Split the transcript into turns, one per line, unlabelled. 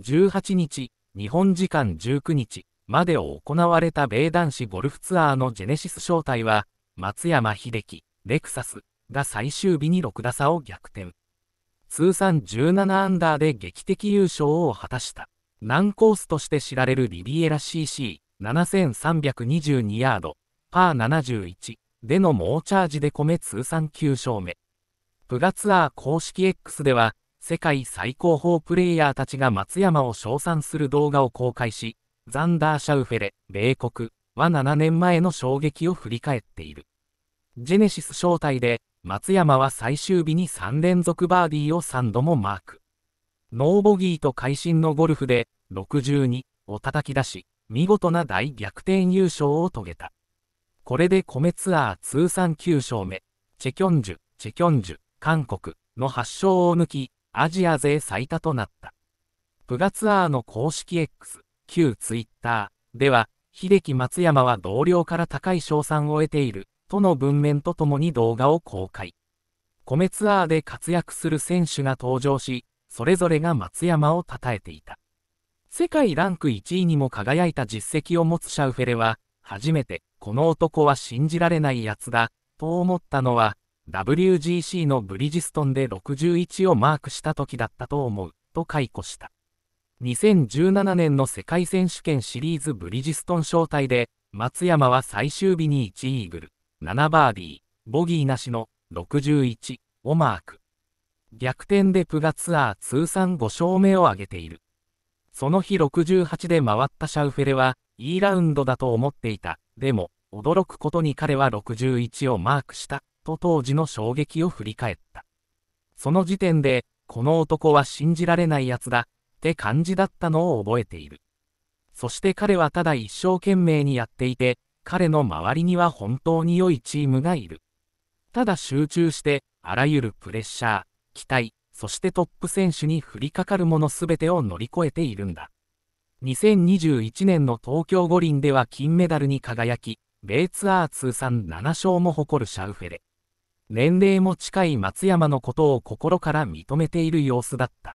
18日、日本時間19日まで行われた米男子ゴルフツアーのジェネシス招待は、松山英樹、レクサスが最終日に6打差を逆転。通算17アンダーで劇的優勝を果たした。難コースとして知られるリビエラ CC7322 ヤード、パー71での猛チャージで米通算9勝目。プガツアー公式 X では、世界最高峰プレイヤーたちが松山を称賛する動画を公開し、ザンダー・シャウフェレ、米国は7年前の衝撃を振り返っている。ジェネシス招待で、松山は最終日に3連続バーディーを3度もマーク。ノーボギーと会心のゴルフで、62を叩き出し、見事な大逆転優勝を遂げた。これで米ツアー通算9勝目、チェキョンジュ、チェキョンジュ、韓国の8勝を抜き、アジア勢最多となった。プガツアーの公式 X、旧 Twitter では、秀樹松山は同僚から高い賞賛を得ている、との文面とともに動画を公開。米ツアーで活躍する選手が登場し、それぞれが松山を称えていた。世界ランク1位にも輝いた実績を持つシャウフェレは、初めて、この男は信じられない奴だ、と思ったのは、WGC のブリヂストンで61をマークした時だったと思う、と解雇した。2017年の世界選手権シリーズブリヂストン招待で、松山は最終日に1イーグル、7バーディー、ボギーなしの61をマーク。逆転でプガツアー通算5勝目を挙げている。その日68で回ったシャウフェレは、E ラウンドだと思っていた。でも、驚くことに彼は61をマークした。と当時の衝撃を振り返った。その時点で、この男は信じられない奴だ、って感じだったのを覚えている。そして彼はただ一生懸命にやっていて、彼の周りには本当に良いチームがいる。ただ集中して、あらゆるプレッシャー、期待、そしてトップ選手に降りかかるもの全てを乗り越えているんだ。2021年の東京五輪では金メダルに輝き、米ツアー通算7勝も誇るシャウフェレ。年齢も近い松山のことを心から認めている様子だった。